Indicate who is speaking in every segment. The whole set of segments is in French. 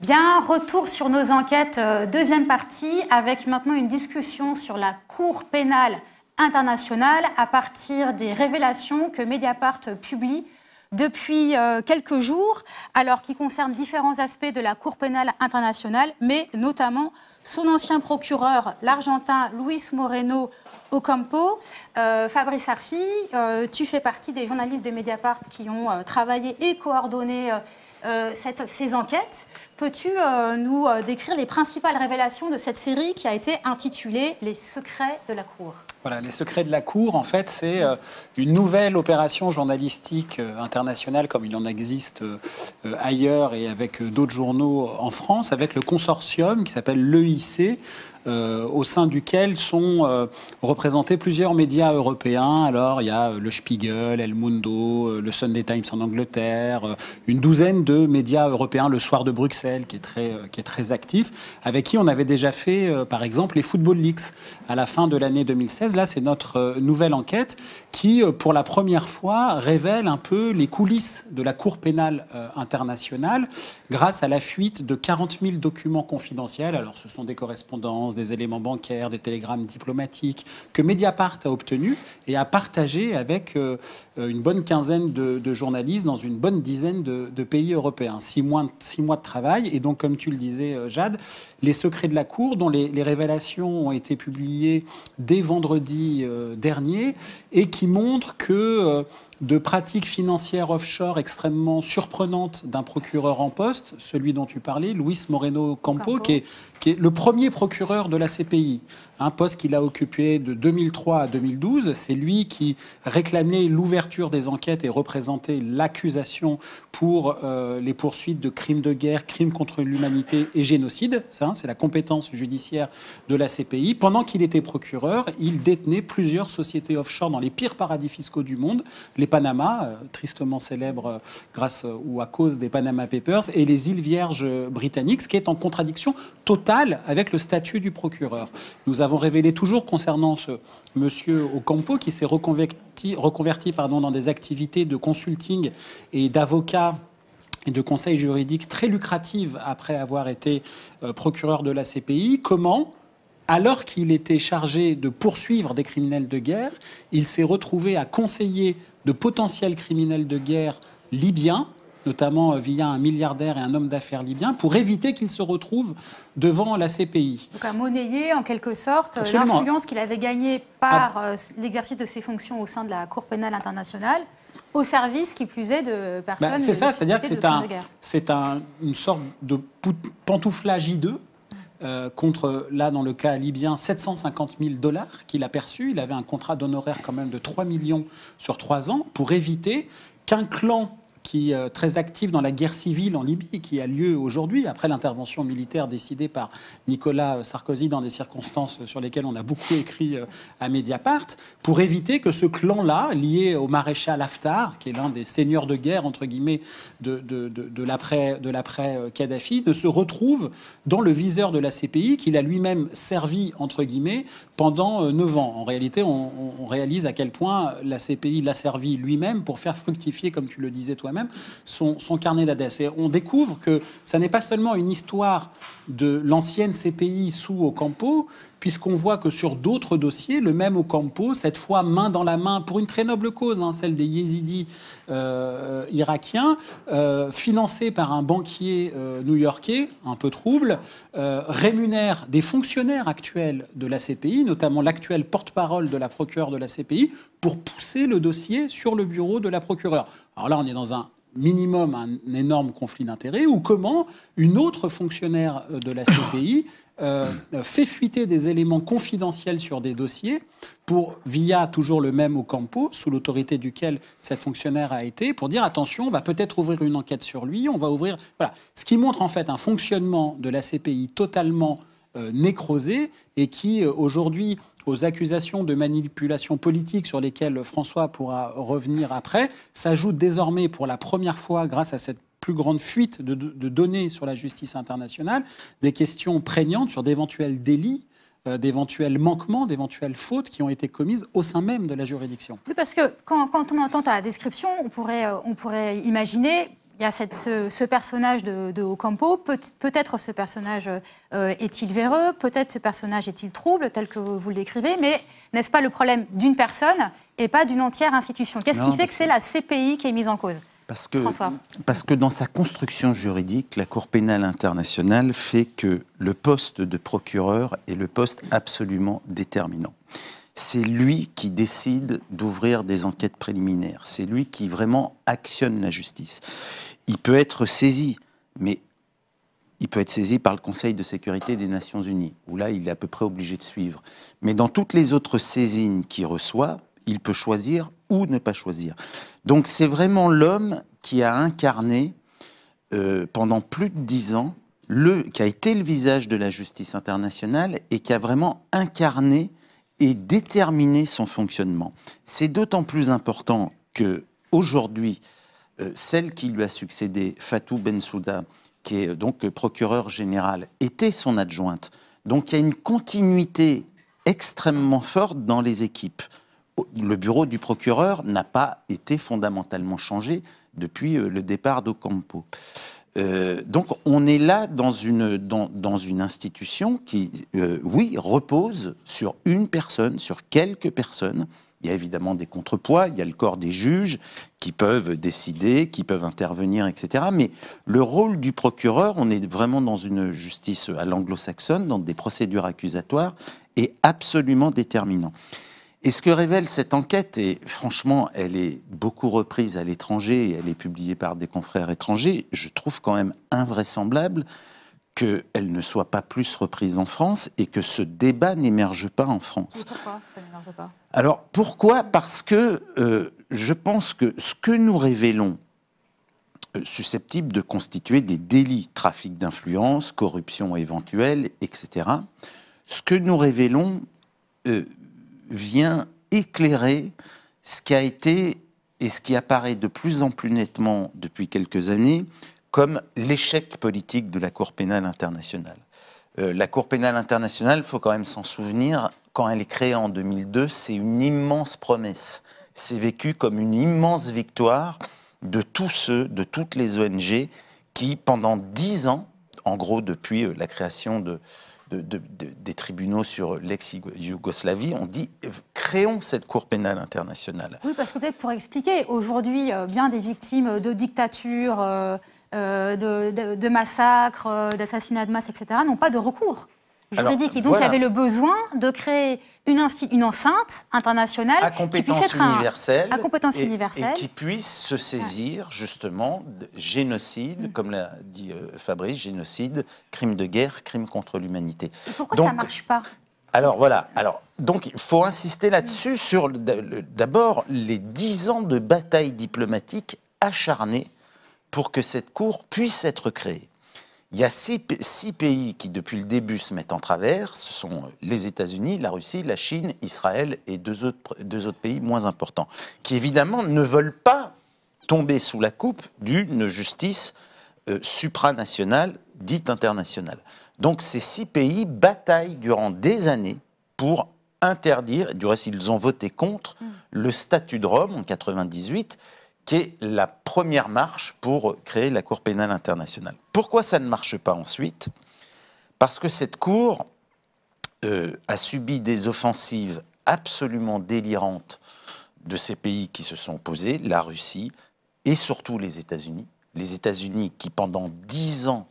Speaker 1: Bien, retour sur nos enquêtes, euh, deuxième partie, avec maintenant une discussion sur la Cour pénale internationale à partir des révélations que Mediapart publie depuis euh, quelques jours, alors qui concernent différents aspects de la Cour pénale internationale, mais notamment son ancien procureur, l'Argentin Luis Moreno Ocampo. Euh, Fabrice Arfi, tu fais partie des journalistes de Mediapart qui ont travaillé et coordonné euh, cette, ces enquêtes, peux-tu euh, nous euh, décrire les principales révélations de cette série qui a été intitulée Les secrets de la Cour
Speaker 2: voilà, les secrets de la Cour, en fait, c'est une nouvelle opération journalistique internationale, comme il en existe ailleurs et avec d'autres journaux en France, avec le consortium qui s'appelle l'EIC, euh, au sein duquel sont euh, représentés plusieurs médias européens. Alors, il y a euh, le Spiegel, El Mundo, le Sunday Times en Angleterre, une douzaine de médias européens, le Soir de Bruxelles, qui est très, qui est très actif, avec qui on avait déjà fait, par exemple, les Football Leaks à la fin de l'année 2016. Là, c'est notre nouvelle enquête qui, pour la première fois, révèle un peu les coulisses de la Cour pénale internationale grâce à la fuite de 40 000 documents confidentiels. Alors, ce sont des correspondances des éléments bancaires, des télégrammes diplomatiques que Mediapart a obtenu et a partagé avec euh, une bonne quinzaine de, journalistes dans une bonne dizaine de, pays européens. Six mois, six mois, de travail. Et donc, comme tu le disais, euh, Jade, les secrets de la Cour, dont les, révélations ont été publiées dès vendredi euh, dernier et qui montrent que de pratiques financières offshore extrêmement surprenantes d'un procureur en poste, celui dont tu parlais, Luis Moreno Campo, qui est le premier procureur de la CPI un poste qu'il a occupé de 2003 à 2012. C'est lui qui réclamait l'ouverture des enquêtes et représentait l'accusation pour euh, les poursuites de crimes de guerre, crimes contre l'humanité et génocide. Ça, hein, c'est la compétence judiciaire de la CPI. Pendant qu'il était procureur, il détenait plusieurs sociétés offshore dans les pires paradis fiscaux du monde, les Panama, euh, tristement célèbres euh, grâce ou à cause des Panama Papers, et les îles Vierges britanniques, ce qui est en contradiction totale avec le statut du procureur. Nous avons avons révélé toujours concernant ce monsieur Ocampo qui s'est reconverti, pardon, dans des activités de consulting et d'avocat et de conseil juridique très lucrative après avoir été euh, procureur de la CPI. Comment alors qu'il était chargé de poursuivre des criminels de guerre, il s'est retrouvé à conseiller de potentiels criminels de guerre libyens notamment euh, via un milliardaire et un homme d'affaires libyen, pour éviter qu'il se retrouve devant la CPI.
Speaker 1: Donc à monnayer en quelque sorte euh, l'influence qu'il avait gagnée par euh, l'exercice de ses fonctions au sein de la Cour pénale internationale au service, qui plus est, de bah, personnes. guerre. c'est ça, c'est-à-dire que c'est un,
Speaker 2: c'est un, une sorte de pantouflage hideux. contre, là, dans le cas libyen, 750 000 dollars qu'il a perçu. Il avait un contrat d'honoraire quand même de 3 millions sur 3 ans pour éviter qu'un clan qui est euh, très active dans la guerre civile en Libye, qui a lieu aujourd'hui, après l'intervention militaire décidée par Nicolas euh, Sarkozy dans des circonstances euh, sur lesquelles on a beaucoup écrit à Mediapart, pour éviter que ce clan-là, lié au maréchal Haftar, qui est l'un des seigneurs de guerre, entre guillemets, de, de, de, de l'après-Kadhafi, ne se retrouve dans le viseur de la CPI qu'il a lui-même servi, entre guillemets, pendant 9 ans. En réalité, on, on réalise à quel point la CPI l'a servi lui-même pour faire fructifier, comme tu le disais toi-même, son, carnet d'Adès. Et on découvre que ça n'est pas seulement une histoire de l'ancienne CPI sous Ocampo, puisqu'on voit que sur d'autres dossiers, le même Ocampo, cette fois main dans la main, pour une très noble cause, hein, celle des yézidis euh, irakiens, euh, financé par un banquier euh, new-yorkais, un peu trouble, euh, rémunère des fonctionnaires actuels de la CPI, notamment l'actuel porte-parole de la procureure de la CPI, pour pousser le dossier sur le bureau de la procureure. Alors là, on est dans un minimum un énorme conflit d'intérêts ou comment une autre fonctionnaire euh, de la CPI euh, euh, fait fuiter des éléments confidentiels sur des dossiers pour via toujours le même Ocampo, sous l'autorité duquel cette fonctionnaire a été, pour dire attention, on va peut-être ouvrir une enquête sur lui, on va ouvrir voilà, ce qui montre en fait un fonctionnement de la CPI totalement nécrosé et qui aujourd'hui aux accusations de manipulation politique sur lesquelles François pourra revenir après, s'ajoute désormais pour la première fois, grâce à cette plus grande fuite de, données sur la justice internationale, des questions prégnantes sur d'éventuels délits euh, d'éventuels manquements, d'éventuelles fautes qui ont été commises au sein même de la juridiction.
Speaker 1: Oui, parce que quand, on entend ta description, on pourrait, euh, on pourrait imaginer il y a cette, ce, personnage de, Ocampo, peut-être ce personnage euh, est-il véreux, peut-être ce personnage est-il trouble, tel que vous le décrivez, mais n'est-ce pas le problème d'une personne et pas d'une entière institution Qu'est-ce qui fait que c'est la CPI qui est mise en cause
Speaker 3: parce que, parce que dans sa construction juridique, la Cour pénale internationale fait que le poste de procureur est le poste absolument déterminant c'est lui qui décide d'ouvrir des enquêtes préliminaires. C'est lui qui vraiment actionne la justice. Il peut être saisi, mais il peut être saisi par le Conseil de sécurité des Nations Unies, où là, il est à peu près obligé de suivre. Mais dans toutes les autres saisines qu'il reçoit, il peut choisir ou ne pas choisir. Donc c'est vraiment l'homme qui a incarné euh, pendant plus de dix ans, le, qui a été le visage de la justice internationale et qui a vraiment incarné et déterminer son fonctionnement. C'est d'autant plus important que aujourd'hui, euh, celle qui lui a succédé, Fatou Bensouda, qui est euh, donc euh, procureur général, était son adjointe. Donc il y a une continuité extrêmement forte dans les équipes. Le bureau du procureur n'a pas été fondamentalement changé depuis le départ d'Ocampo. Euh, donc on est là dans une, dans, une institution qui, euh, oui, repose sur une personne, sur quelques personnes. Il y a évidemment des contrepoids, il y a le corps des juges qui peuvent décider, qui peuvent intervenir, etc. Mais le rôle du procureur, on est vraiment dans une justice à l'anglo-saxonne, dans des procédures accusatoires, est absolument déterminant. Et ce que révèle cette enquête, et franchement, elle est beaucoup reprise à l'étranger elle est publiée par des confrères étrangers, je trouve quand même invraisemblable qu'elle ne soit pas plus reprise en France et que ce débat n'émerge pas en France. pourquoi Alors pourquoi Parce que euh, je pense que ce que nous révélons euh, susceptible de constituer des délits, trafic d'influence, corruption éventuelle, etc. Ce que nous révélons euh, vient éclairer ce qui a été et ce qui apparaît de plus en plus nettement depuis quelques années comme l'échec politique de la Cour pénale internationale. Euh, la Cour pénale internationale, il faut quand même s'en souvenir, quand elle est créée en 2002, c'est une immense promesse. C'est vécu comme une immense victoire de tous ceux, de toutes les ONG qui, pendant dix ans, en gros depuis euh, la création de, des tribunaux sur l'ex-Yougoslavie ont dit euh, créons cette Cour pénale internationale.
Speaker 1: Oui, parce que peut-être pour expliquer, aujourd'hui, euh, bien des victimes de dictatures, euh, de, massacres, d'assassinats de masse, etc., n'ont pas de recours. Je Alors, et donc, y avait le besoin de créer une, enceinte internationale à compétence qui puisse universelle, et, qui
Speaker 3: puisse se saisir justement de génocide, mm. comme l'a dit euh, Fabrice, génocide, crime de guerre, crime contre l'humanité. Pourquoi donc, ça marche pas alors voilà, alors, donc il faut insister là-dessus sur d'abord les dix ans de bataille diplomatique acharnée pour que cette Cour puisse être créée. Il y a six, pays qui, depuis le début, se mettent en travers. Ce sont euh, les États-Unis, la Russie, la Chine, Israël et deux autres, pays moins importants, qui évidemment ne veulent pas tomber sous la coupe d'une justice euh, supranationale dite internationale. Donc ces six pays bataillent durant des années pour interdire, du reste ils ont voté contre, mmh. le statut de Rome en 1998, qui est la première marche pour créer la Cour pénale internationale. Pourquoi ça ne marche pas ensuite Parce que cette Cour euh, a subi des offensives absolument délirantes de ces pays qui se sont opposés, la Russie et surtout les États-Unis. Les États-Unis qui, pendant dix ans,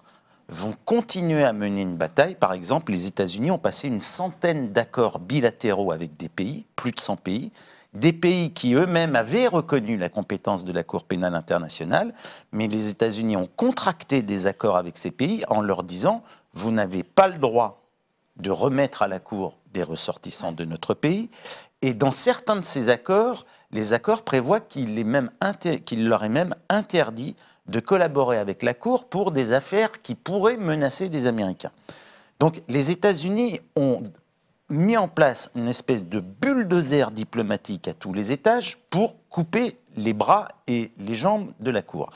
Speaker 3: vont continuer à mener une bataille. Par exemple, les États-Unis ont passé une centaine d'accords bilatéraux avec des pays, plus de 100 pays, des pays qui eux-mêmes avaient reconnu la compétence de la Cour pénale internationale, mais les États-Unis ont contracté des accords avec ces pays en leur disant, vous n'avez pas le droit de remettre à la Cour des ressortissants de notre pays. Et dans certains de ces accords, les accords prévoient qu'il leur est même interdit de collaborer avec la Cour pour des affaires qui pourraient menacer des Américains. Donc les États-Unis ont, mis en place une espèce de bulldozer diplomatique à tous les étages pour couper les bras et les jambes de la Cour.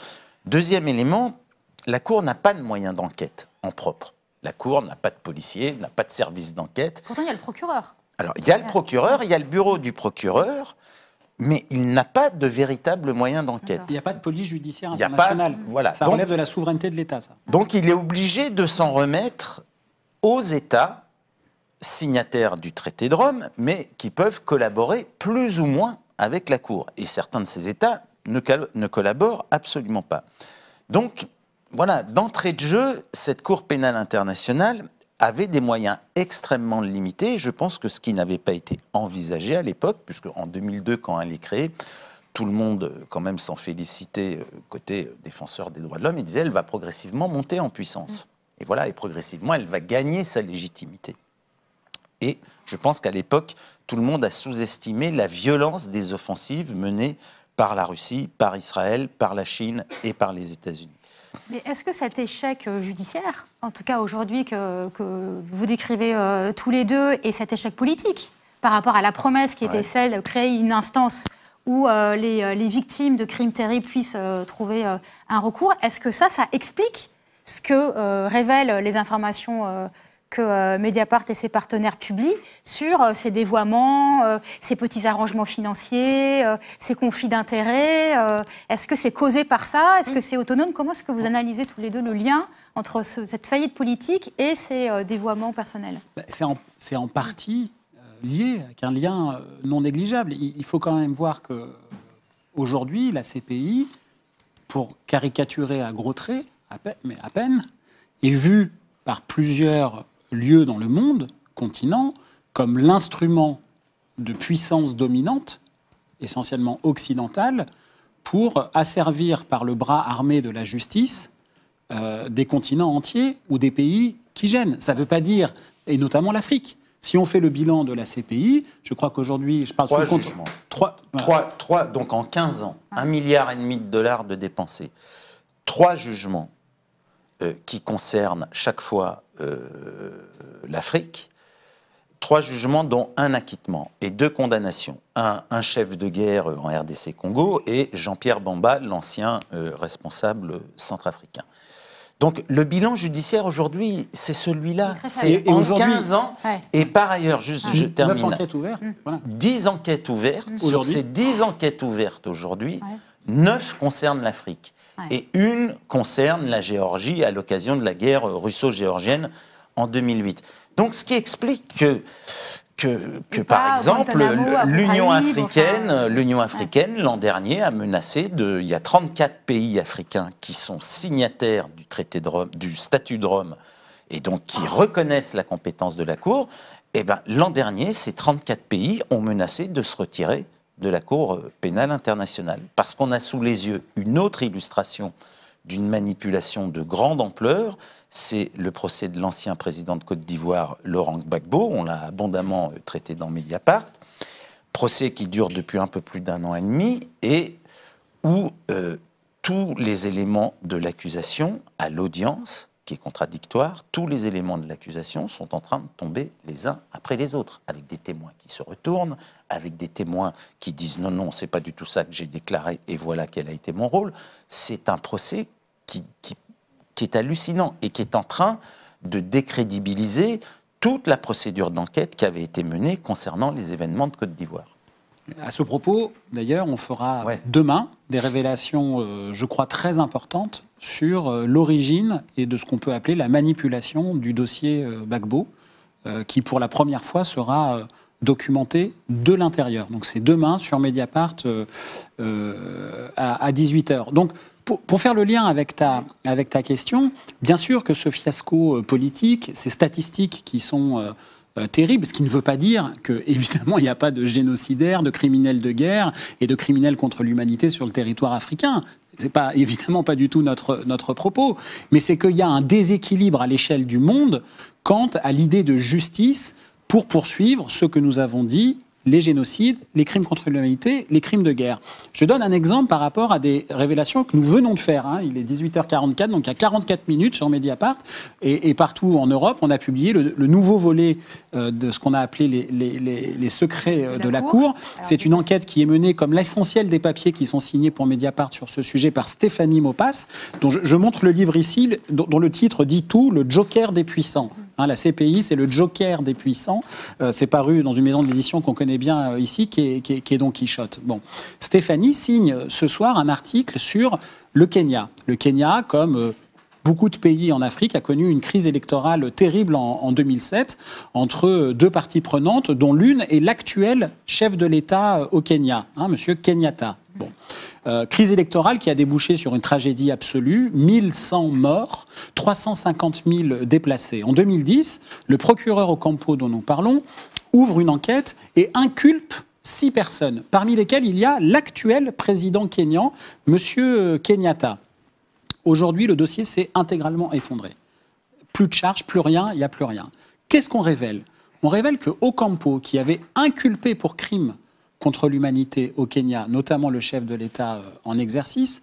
Speaker 3: Deuxième élément, la Cour n'a pas de moyens d'enquête en propre. La Cour n'a pas de policiers, n'a pas de service d'enquête.
Speaker 1: Pourtant, il y a le procureur.
Speaker 3: Alors, il y a le procureur, il y a le bureau du procureur, mais il n'a pas de véritable moyen d'enquête. Il n'y a pas de police judiciaire internationale. voilà. Ça relève de la
Speaker 2: souveraineté de l'État, ça.
Speaker 3: Donc, il est obligé de s'en remettre aux États signataires du traité de Rome, mais qui peuvent collaborer plus ou moins avec la Cour. Et certains de ces États ne, collaborent absolument pas. Donc, voilà, d'entrée de jeu, cette Cour pénale internationale avait des moyens extrêmement limités. Je pense que ce qui n'avait pas été envisagé à l'époque, puisque en 2002, quand elle est créée, tout le monde quand même s'en félicitait euh, côté défenseur des droits de l'homme, il disait elle va progressivement monter en puissance. Et voilà, et progressivement, elle va gagner sa légitimité. Et je pense qu'à l'époque, tout le monde a sous-estimé la violence des offensives menées par la Russie, par Israël, par la Chine et par les États-Unis.
Speaker 1: Mais est-ce que cet échec euh, judiciaire, en tout cas aujourd'hui que, vous décrivez euh, tous les deux, et cet échec politique par rapport à la promesse qui était celle de créer une instance où euh, les, victimes de crimes terribles puissent trouver un recours, est-ce que ça, ça explique ce que révèlent les informations que euh, Mediapart et ses partenaires publient sur ces euh, dévoiements, ces euh, petits arrangements financiers, ces conflits d'intérêts. Est-ce que c'est causé par ça Est-ce que c'est autonome Comment est-ce que vous analysez tous les deux le lien entre cette faillite politique et ces dévoiements personnels
Speaker 2: bah, C'est en, partie lié, avec un lien non négligeable. Il, faut quand même voir que aujourd'hui, la CPI, pour caricaturer à gros traits, mais à peine, est vue par plusieurs lieu dans le monde, continent, comme l'instrument de puissance dominante, essentiellement occidentale, pour asservir par le bras armé de la justice euh, des continents entiers ou des pays qui gênent. Ça ne veut pas dire, et notamment l'Afrique. Si on fait le bilan de la CPI, je crois qu'aujourd'hui, je parle trois jugements. donc en 15 ans,
Speaker 3: ah. un milliard et demi de dollars de dépensés. Trois jugements euh, qui concernent chaque fois euh, l'Afrique, trois jugements dont un acquittement et deux condamnations. Un, un chef de guerre euh, en RDC Congo et Jean-Pierre Bamba, l'ancien euh, responsable centrafricain. Donc le bilan judiciaire aujourd'hui, c'est celui-là. C'est en 15 ans. Et par ailleurs, juste, je termine. 9 enquêtes ouvertes. 10 mm. enquêtes ouvertes. Mm. Sur ces 10 enquêtes ouvertes aujourd'hui, 9 concernent l'Afrique. Et une concerne la Géorgie à l'occasion de la guerre russo-géorgienne en 2008. Donc ce qui explique que que, par exemple l'Union africaine, l'Union africaine l'an dernier a menacé de, il y a 34 pays africains qui sont signataires du traité de du statut de Rome, et donc qui ah. reconnaissent la compétence de la Cour. et eh ben, l'an dernier, ces 34 pays ont menacé de se retirer de la Cour pénale internationale parce qu'on a sous les yeux une autre illustration d'une manipulation de grande ampleur. C'est le procès de l'ancien président de Côte d'Ivoire, Laurent Gbagbo. On l'a abondamment euh, traité dans Mediapart. Procès qui dure depuis un peu plus d'un an et demi et où euh, tous les éléments de l'accusation à l'audience, qui est contradictoire, tous les éléments de l'accusation sont en train de tomber les uns après les autres, avec des témoins qui se retournent, avec des témoins qui disent non, non, c'est pas du tout ça que j'ai déclaré et voilà quel a été mon rôle. C'est un procès qui, qui, qui est hallucinant et qui est en train de décrédibiliser toute la procédure d'enquête qui avait été menée concernant les événements de Côte d'Ivoire. À ce propos, d'ailleurs, on fera demain
Speaker 2: des révélations, euh, je crois, très importantes sur euh, l'origine et de ce qu'on peut appeler la manipulation du dossier euh, Bagbo, qui pour la première fois sera documenté de l'intérieur. Donc c'est demain sur Mediapart à, à 18h. Donc pour, faire le lien avec ta, avec ta question, bien sûr que ce fiasco euh, politique, ces statistiques qui sont euh, euh, terribles, ce qui ne veut pas dire que évidemment il n'y a pas de génocidaires, de criminels de guerre et de criminels contre l'humanité sur le territoire africain. C'est pas évidemment pas du tout notre, notre propos, mais c'est qu'il y a un déséquilibre à l'échelle du monde quant à l'idée de justice pour poursuivre ce que nous avons dit les génocides, les crimes contre l'humanité, les crimes de guerre. Je donne un exemple par rapport à des révélations que nous venons de faire. Hein. Il est 18h44, donc il y a 44 minutes sur Mediapart. Et, partout en Europe, on a publié le, nouveau volet euh, de ce qu'on a appelé les, secrets euh, de la, Cour. C'est une enquête qui est menée comme l'essentiel des papiers qui sont signés pour Mediapart sur ce sujet par Stéphanie Maupass, dont je, montre le livre ici, dont, le titre dit tout, le Joker des puissants. Hein, la CPI, c'est le Joker des puissants. Euh, c'est paru dans une maison de l'édition qu'on connaît bien euh, ici, qui est, Quichotte. Bon. Stéphanie signe euh, ce soir un article sur le Kenya. Le Kenya, comme euh, beaucoup de pays en Afrique, a connu une crise électorale terrible en, 2007 entre deux parties prenantes, dont l'une est l'actuel chef de l'État au Kenya, hein, M. Kenyatta. Bon. crise électorale qui a débouché sur une tragédie absolue, 1100 morts, 350 000 déplacés. En 2010, le procureur au Campo dont nous parlons ouvre une enquête et inculpe six personnes, parmi lesquelles il y a l'actuel président kényan, M. Euh, Kenyatta. Aujourd'hui, le dossier s'est intégralement effondré. Plus de charges, plus rien, il n'y a plus rien. Qu'est-ce qu'on révèle On révèle que Ocampo, qui avait inculpé pour crime contre l'humanité au Kenya, notamment le chef de l'État euh, en exercice,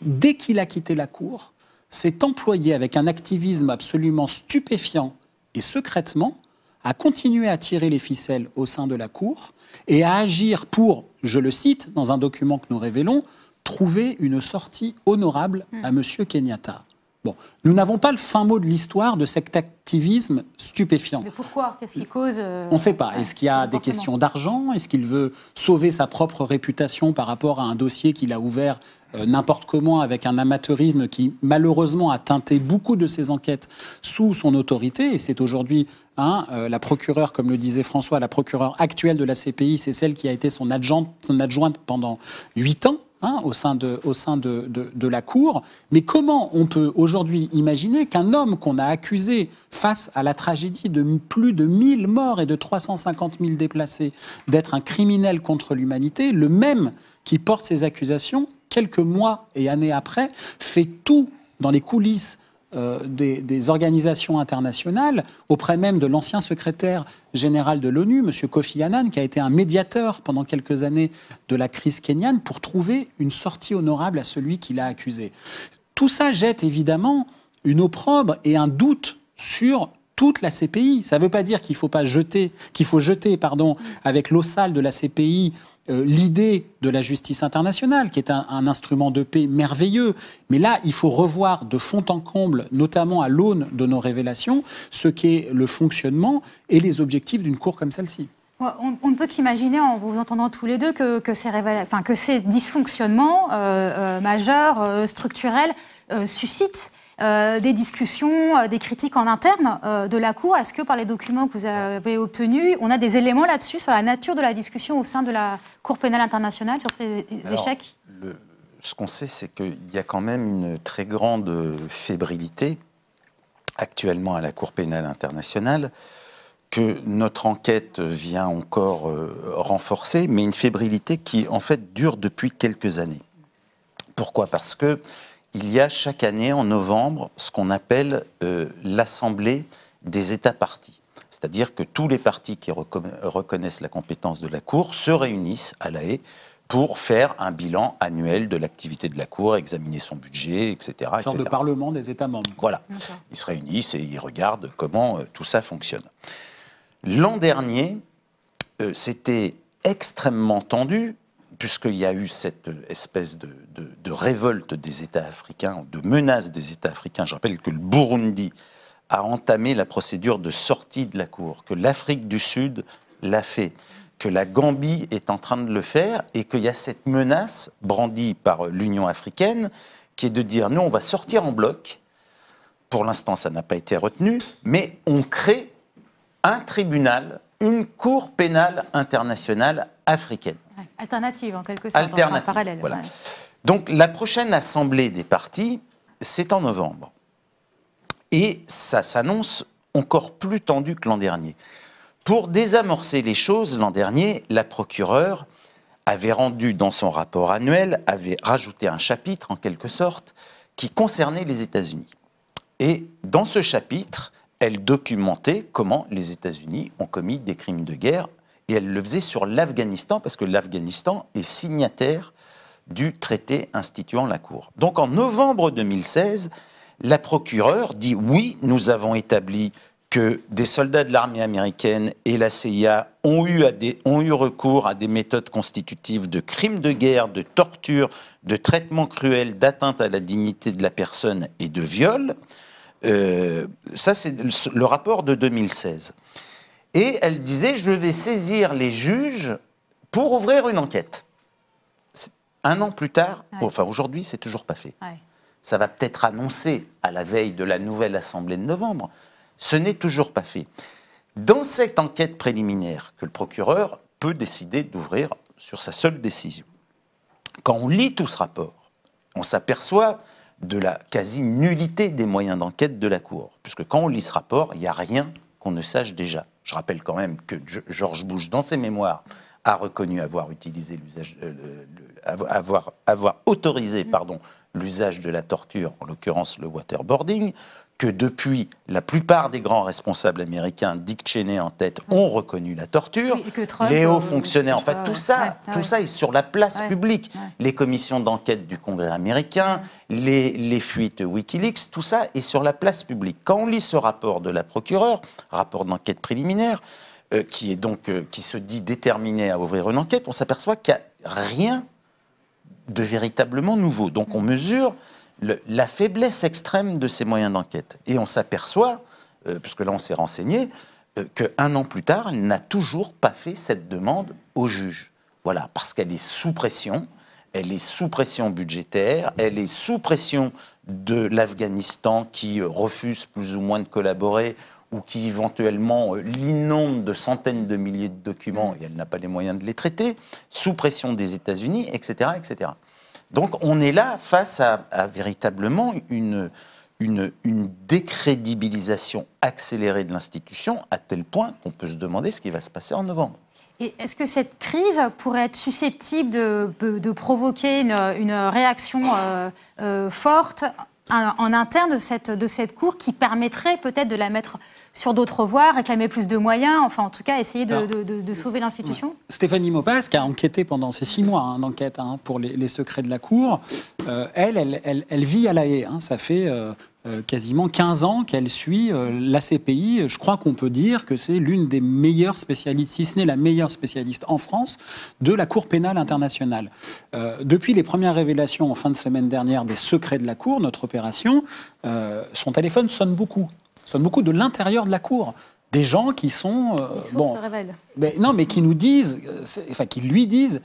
Speaker 2: dès qu'il a quitté la Cour, s'est employé avec un activisme absolument stupéfiant et secrètement à continuer à tirer les ficelles au sein de la Cour et à agir pour, je le cite dans un document que nous révélons, trouver une sortie honorable à M. Hmm. Kenyatta. Bon, nous n'avons pas le fin mot de l'histoire de cet activisme stupéfiant. Mais
Speaker 1: pourquoi Qu'est-ce qui cause euh, On ne sait pas. Est-ce
Speaker 2: qu'il y a des questions d'argent Est-ce qu'il veut sauver sa propre réputation par rapport à un dossier qu'il a ouvert euh, n'importe comment avec un amateurisme qui malheureusement a teinté beaucoup de ses enquêtes sous son autorité Et c'est aujourd'hui hein, euh, la procureure, comme le disait François, la procureure actuelle de la CPI, c'est celle qui a été son adjointe, son adjointe pendant huit ans. Hein, au sein, de, au sein de, de, la Cour. Mais comment on peut aujourd'hui imaginer qu'un homme qu'on a accusé face à la tragédie de plus de 1000 morts et de 350 000 déplacés d'être un criminel contre l'humanité, le même qui porte ces accusations, quelques mois et années après, fait tout dans les coulisses euh, des, organisations internationales, auprès même de l'ancien secrétaire général de l'ONU, M. Kofi Annan, qui a été un médiateur pendant quelques années de la crise kenyane, pour trouver une sortie honorable à celui qui l'a accusé. Tout ça jette évidemment une opprobre et un doute sur toute la CPI. Ça ne veut pas dire qu'il faut pas jeter, qu'il faut jeter, pardon, avec l'eau sale de la CPI euh, l'idée de la justice internationale, qui est un, instrument de paix merveilleux. Mais là, il faut revoir de fond en comble, notamment à l'aune de nos révélations, ce qu'est le fonctionnement et les objectifs d'une cour comme celle-ci.
Speaker 1: On, ne peut qu'imaginer, en vous entendant tous les deux, que, ces, dysfonctionnements euh, euh, majeurs, structurels, suscitent euh, des discussions, euh, des critiques en interne euh, de la Cour Est-ce que par les documents que vous avez obtenus, on a des éléments là-dessus sur la nature de la discussion au sein de la Cour pénale internationale sur ces échecs
Speaker 3: Ce qu'on sait, c'est qu'il y a quand même une très grande fébrilité actuellement à la Cour pénale internationale que notre enquête vient encore renforcer, mais une fébrilité qui en fait dure depuis quelques années. Pourquoi Parce que il y a chaque année, en novembre, ce qu'on appelle euh, l'Assemblée des États partis. C'est-à-dire que tous les partis qui reconnaissent la compétence de la Cour se réunissent à la haie pour faire un bilan annuel de l'activité de la Cour, examiner son budget, etc. Une sorte
Speaker 2: parlement des États membres.
Speaker 3: Voilà. Ils se réunissent et ils regardent comment euh, tout ça fonctionne. L'an dernier, euh, c'était extrêmement tendu puisqu'il y a eu cette espèce de, révolte des États africains, de menace des États africains, je rappelle que le Burundi a entamé la procédure de sortie de la Cour, que l'Afrique du Sud l'a fait, que la Gambie est en train de le faire, et qu'il y a cette menace brandie par l'Union africaine, qui est de dire, nous, on va sortir en bloc, pour l'instant, ça n'a pas été retenu, mais on crée un tribunal une Cour pénale internationale africaine.
Speaker 1: Alternative en quelque sorte, Alternative, parallèle.
Speaker 3: Donc la prochaine assemblée des partis, c'est en novembre. Et ça s'annonce encore plus tendu que l'an dernier. Pour désamorcer les choses, l'an dernier, la procureure avait rendu dans son rapport annuel, avait rajouté un chapitre en quelque sorte, qui concernait les États-Unis. Et dans ce chapitre, elle documentait comment les États-Unis ont commis des crimes de guerre, et elle le faisait sur l'Afghanistan, parce que l'Afghanistan est signataire du traité instituant la Cour. Donc en novembre 2016, la procureure dit oui, nous avons établi que des soldats de l'armée américaine et la CIA ont eu, recours à des méthodes constitutives de crimes de guerre, de torture, de traitement cruel, d'atteinte à la dignité de la personne et de viol. Euh, ça, c'est le rapport de 2016. Et elle disait, je vais saisir les juges pour ouvrir une enquête. Un an plus tard, enfin aujourd'hui, c'est toujours pas fait. Ça va peut-être annoncer à la veille de la nouvelle Assemblée de novembre. Ce n'est toujours pas fait. Dans cette enquête préliminaire que le procureur peut décider d'ouvrir sur sa seule décision, quand on lit tout ce rapport, on s'aperçoit de la quasi-nullité des moyens d'enquête de la Cour. Puisque quand on lit ce rapport, il n'y a rien qu'on ne sache déjà. Je rappelle quand même que George Bush, dans ses mémoires, a reconnu avoir utilisé l'usage, euh, avoir, avoir, autorisé mm. pardon, l'usage de la torture, en l'occurrence le waterboarding, que depuis, la plupart des grands responsables américains, Dick Cheney en tête, ont reconnu la torture.
Speaker 1: les hauts fonctionnaires, en fait, tout ça, tout ça
Speaker 3: est sur la place publique. Les commissions d'enquête du Congrès américain, les, les, fuites WikiLeaks, tout ça est sur la place publique. Quand on lit ce rapport de la procureure, rapport d'enquête préliminaire, euh, qui est donc euh, qui se dit déterminé à ouvrir une enquête, on s'aperçoit qu'il n'y a rien de véritablement nouveau. Donc on mesure la faiblesse extrême de ces moyens d'enquête. Et on s'aperçoit, euh, puisque là on s'est renseigné, euh, qu'un an plus tard, elle n'a toujours pas fait cette demande au juge. Voilà, parce qu'elle est sous pression, elle est sous pression budgétaire, elle est sous pression de l'Afghanistan qui euh, refuse plus ou moins de collaborer ou qui éventuellement euh, l'inonde de centaines de milliers de documents mm. et elle n'a pas les moyens de les traiter, sous pression des États-Unis, etc., etc. Donc on est là face à, véritablement une, une, décrédibilisation accélérée de l'institution, à tel point qu'on peut se demander ce qui va se passer en novembre.
Speaker 1: Et est-ce que cette crise pourrait être susceptible de, provoquer une, réaction euh, euh, forte en interne de cette, de cette cour qui permettrait peut-être de la mettre sur d'autres voies, réclamer plus de moyens, enfin en tout cas essayer de, sauver l'institution
Speaker 2: Stéphanie Maupas, qui a enquêté pendant ces six mois d'enquête hein, hein, pour les, secrets de la Cour, euh, elle, elle, vit à la haie. Hein. ça fait euh, euh, quasiment 15 ans qu'elle suit euh, la CPI. Je crois qu'on peut dire que c'est l'une des meilleures spécialistes, si ce n'est la meilleure spécialiste en France, de la Cour pénale internationale. Euh, depuis les premières révélations en fin de semaine dernière des secrets de la Cour, notre opération, son téléphone sonne beaucoup, sonne beaucoup de l'intérieur de la Cour des gens qui sont bon, se Mais, non, mais qui nous disent, enfin qui lui disent,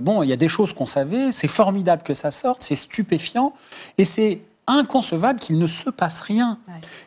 Speaker 2: bon, il y a des choses qu'on savait, c'est formidable que ça sorte, c'est stupéfiant, et c'est inconcevable qu'il ne se passe rien.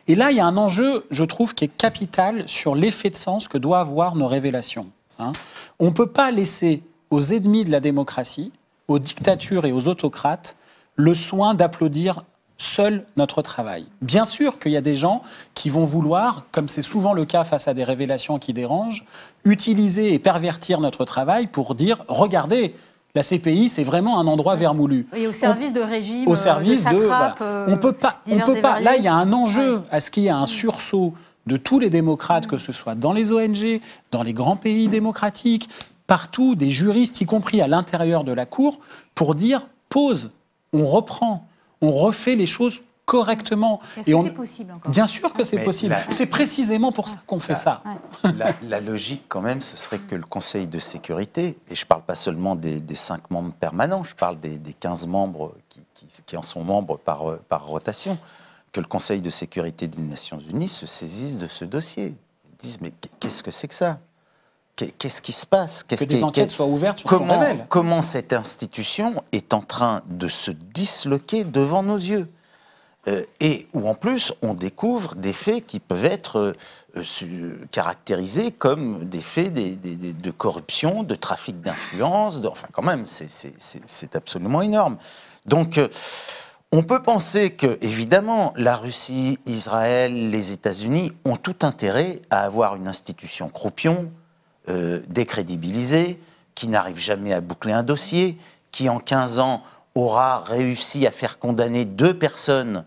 Speaker 2: Et là, il y a un enjeu, je trouve, qui est capital sur l'effet de sens que doivent avoir nos révélations. Hein. On ne peut pas laisser aux ennemis de la démocratie, aux dictatures et aux autocrates, le soin d'applaudir seul notre travail. Bien sûr qu'il y a des gens qui vont vouloir, comme c'est souvent le cas face à des révélations qui dérangent, utiliser et pervertir notre travail pour dire, regardez, la CPI, c'est vraiment un endroit vermoulu.
Speaker 1: Et au service de régime, au service euh, de, euh, on peut pas, on peut pas. Là, il y a
Speaker 2: un enjeu à ce qu'il y ait un mm. sursaut de tous les démocrates, mm. que ce soit dans les ONG, dans les grands pays démocratiques, partout, des juristes, y compris à l'intérieur de la Cour, pour dire pause, on reprend, on refait les choses correctement. est c'est
Speaker 1: possible encore Bien
Speaker 2: sûr que ah. c'est possible. C'est précisément pour ça qu'on fait ah. ça.
Speaker 3: La, logique, quand même, ce serait que le Conseil de sécurité, et je ne parle pas seulement des, cinq membres permanents, je parle des, 15 membres qui, en sont membres euh, par, rotation, que le Conseil de sécurité des Nations Unies se saisisse de ce dossier. Ils disent, mais qu'est-ce que c'est que ça Qu'est-ce qui se passe Que des enquêtes soient ouvertes sur comment, comment cette institution est en train de se disloquer devant nos yeux euh, et où en plus on découvre des faits qui peuvent être euh, caractérisés comme des faits de corruption, de trafic d'influence, enfin quand même c'est absolument énorme. Donc euh, on peut penser que évidemment la Russie, Israël, les États-Unis ont tout intérêt à avoir une institution croupion, décrédibilisée, qui n'arrive jamais à boucler un dossier, qui en 15 ans aura réussi à faire condamner deux personnes,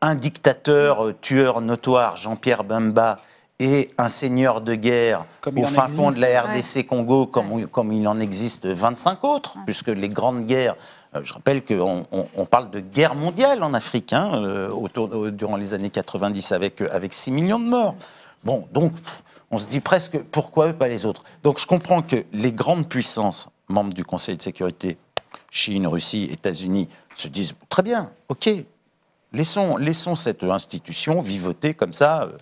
Speaker 3: un dictateur euh, tueur notoire, Jean-Pierre Bemba, et un seigneur de guerre au fin fond de la RDC Congo, comme, il en existe 25 autres, puisque les grandes guerres, euh, je rappelle qu'on on, parle de guerre mondiale en Afrique, hein, euh, durant les années 90, avec, avec 6 millions de morts. Bon, donc, on se dit presque, pourquoi eux, pas les autres Donc, je comprends que les grandes puissances, membres du Conseil de sécurité, Chine, Russie, États-Unis, se disent très bien, ok, laissons, laissons cette institution vivoter comme ça, euh,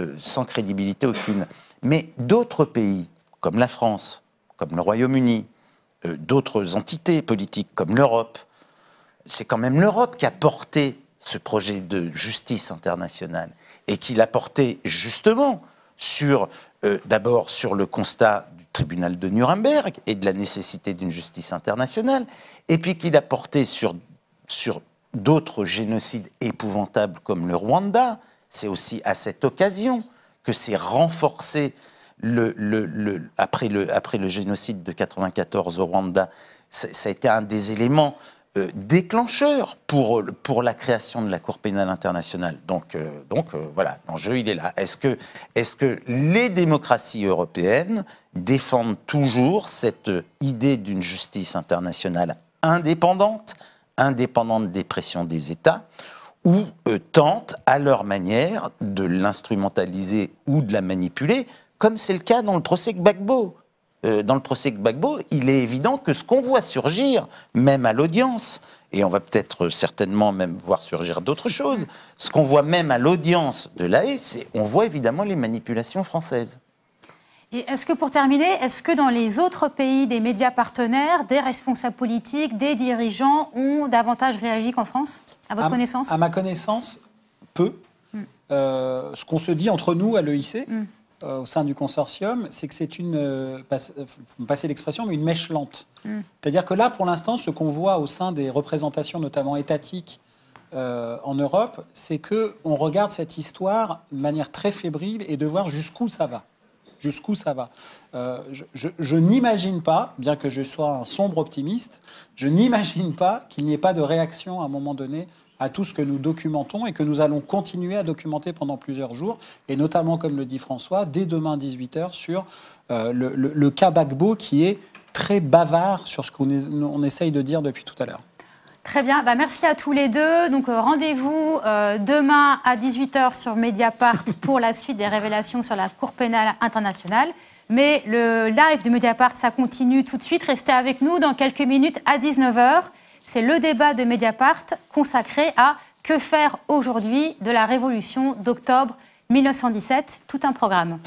Speaker 3: euh, sans crédibilité aucune. Mais d'autres pays, comme la France, comme le Royaume-Uni, euh, d'autres entités politiques comme l'Europe, c'est quand même l'Europe qui a porté ce projet de justice internationale et qui l'a porté justement sur, d'abord sur le constat du tribunal de Nuremberg et de la nécessité d'une justice internationale, et puis qu'il a porté sur, sur d'autres génocides épouvantables comme le Rwanda. C'est aussi à cette occasion que s'est renforcé, le, le, après, le, après le génocide de 1994 au Rwanda, ça, a été un des éléments euh, déclencheurs pour, pour la création de la Cour pénale internationale. Donc, euh, donc euh, voilà, l'enjeu, il est là. Est-ce que, est -ce que les démocraties européennes défendent toujours cette idée d'une justice internationale Indépendante, indépendante des pressions des États, ou tente euh, tentent à leur manière de l'instrumentaliser ou de la manipuler, comme c'est le cas dans le procès Gbagbo. Euh, dans le procès Gbagbo, il est évident que ce qu'on voit surgir, même à l'audience, et on va peut-être euh, certainement même voir surgir d'autres choses, ce qu'on voit même à l'audience de l'AE, c'est on voit évidemment les manipulations françaises.
Speaker 1: Et est-ce que pour terminer, est-ce que dans les autres pays des médias partenaires, des responsables politiques, des dirigeants ont davantage réagi qu'en France, à votre connaissance À ma
Speaker 2: connaissance, peu. Hmm. Euh, ce qu'on se dit entre nous à l'EIC, hmm. euh, au sein du consortium, c'est que c'est une, euh, passer l'expression, mais une mèche lente. Hmm. C'est-à-dire que là, pour l'instant, ce qu'on voit au sein des représentations, notamment étatiques, en Europe, c'est que on regarde cette histoire de manière très fébrile et de voir jusqu'où ça va jusqu'où ça va. Euh, je, n'imagine pas, bien que je sois un sombre optimiste, je n'imagine pas qu'il n'y ait pas de réaction à un moment donné à tout ce que nous documentons et que nous allons continuer à documenter pendant plusieurs jours, et notamment, comme le dit François, dès demain 18h sur euh, le, cas Bagbo qui est très bavard sur ce qu'on on essaye de dire depuis tout à l'heure.
Speaker 1: Très bien, bah, merci à tous les deux. Donc euh, rendez-vous euh, demain à 18h sur Mediapart pour la suite des révélations sur la Cour pénale internationale. Mais le live de Mediapart, ça continue tout de suite. Restez avec nous dans quelques minutes à 19h. C'est le débat de Mediapart consacré à que faire aujourd'hui de la révolution d'octobre 1917, tout un programme.